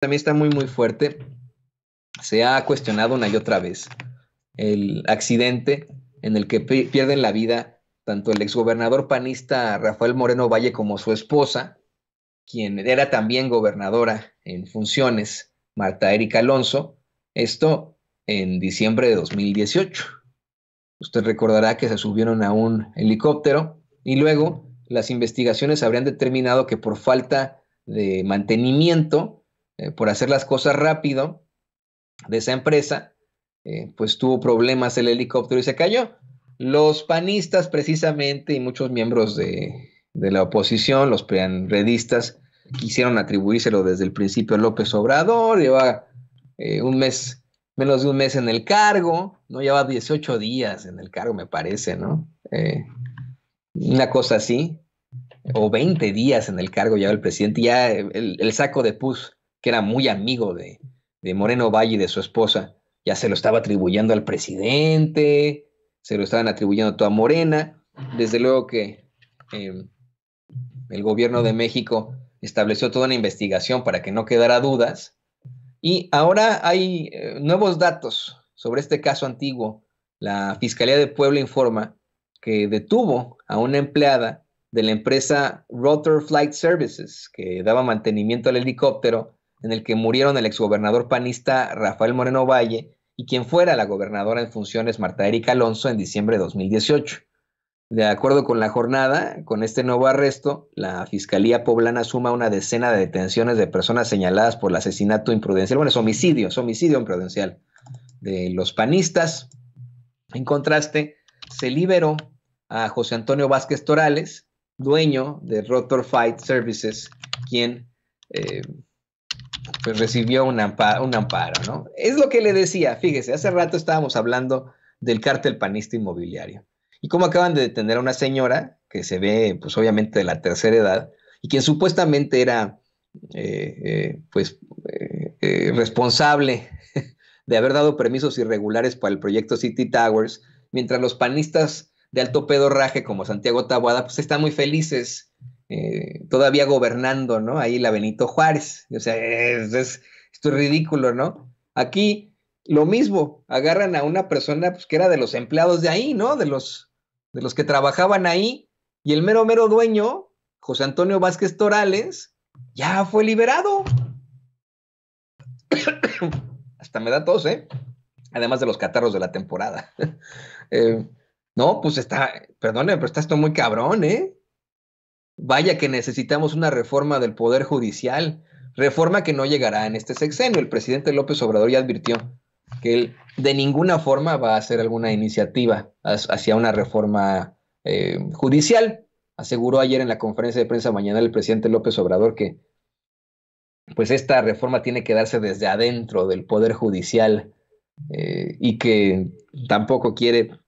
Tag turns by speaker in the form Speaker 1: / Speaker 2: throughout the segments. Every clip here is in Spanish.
Speaker 1: también está muy, muy fuerte. Se ha cuestionado una y otra vez el accidente en el que pierden la vida tanto el exgobernador panista Rafael Moreno Valle como su esposa, quien era también gobernadora en funciones, Marta Erika Alonso, esto en diciembre de 2018. Usted recordará que se subieron a un helicóptero y luego las investigaciones habrían determinado que por falta de mantenimiento eh, por hacer las cosas rápido de esa empresa, eh, pues tuvo problemas el helicóptero y se cayó. Los panistas precisamente y muchos miembros de, la oposición, los preanredistas, quisieron atribuírselo desde el principio a López Obrador, lleva eh, un mes, menos de un mes en el cargo, no lleva 18 días en el cargo, me parece, ¿no? una cosa así, o 20 días en el cargo lleva el presidente, ya el, el saco de pus que era muy amigo de, Moreno Valle y de su esposa, ya se lo estaba atribuyendo al presidente, se lo estaban atribuyendo todo a Morena. Desde luego que em, el gobierno de México estableció toda una investigación para que no quedara dudas. Y ahora hay eh, nuevos datos sobre este caso antiguo. La Fiscalía de Puebla informa que detuvo a una empleada de la empresa Rotor Flight Services, que daba mantenimiento al helicóptero en el que murieron el exgobernador panista Rafael Moreno Valle y quien fuera la gobernadora en funciones Marta Erika Alonso en diciembre de 2018. De acuerdo con la jornada, con este nuevo arresto, la Fiscalía Poblana suma una decena de detenciones de personas señaladas por el asesinato imprudencial, bueno, es homicidio, es homicidio imprudencial de los panistas. En contraste, se liberó a José Antonio Vázquez Torales, dueño de Rotor Fight Services, quien eh, pues recibió un amparo, ¿no? Es lo que le decía, fíjese, hace rato estábamos hablando del cártel panista inmobiliario y cómo acaban de detener a una señora que se ve, pues obviamente de la tercera edad y quien supuestamente era, eh, eh, pues, eh, responsable de haber dado permisos irregulares para el proyecto City Towers, mientras los panistas de alto pedorraje como Santiago Tabuada, pues están muy felices eh, todavía gobernando, ¿no? Ahí la Benito Juárez. O sea, es, esto es ridículo, ¿no? Aquí lo mismo, agarran a una persona pues, que era de los empleados de ahí, ¿no? De los, de los que trabajaban ahí, y el mero, mero dueño, José Antonio Vázquez Torales, ya fue liberado. Hasta me da tos, ¿eh? Además de los catarros de la temporada. Eh, no, pues está, perdónenme, pero está esto muy cabrón, ¿eh? Vaya que necesitamos una reforma del Poder Judicial, reforma que no llegará en este sexenio. El presidente López Obrador ya advirtió que él de ninguna forma va a hacer alguna iniciativa hacia una reforma eh, judicial. Aseguró ayer en la conferencia de prensa mañana el presidente López Obrador que pues esta reforma tiene que darse desde adentro del Poder Judicial eh, y que tampoco quiere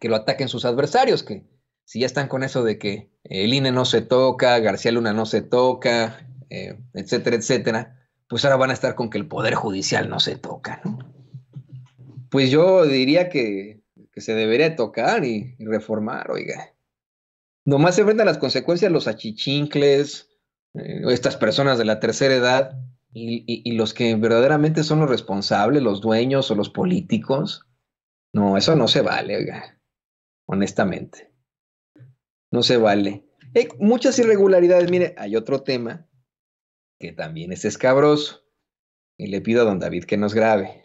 Speaker 1: que lo ataquen sus adversarios, que si ya están con eso de que eh, el INE no se toca, García Luna no se toca, eh, etcétera, etcétera, pues ahora van a estar con que el Poder Judicial no se toca, ¿no? Pues yo diría que, se debería tocar y, reformar, oiga. Nomás se enfrentan las consecuencias los achichincles, eh, estas personas de la tercera edad, y, y, los que verdaderamente son los responsables, los dueños o los políticos, no, eso no se vale, oiga, honestamente. No se vale. Hay eh, muchas irregularidades. Mire, hay otro tema que también es escabroso. Y le pido a don David que nos grabe.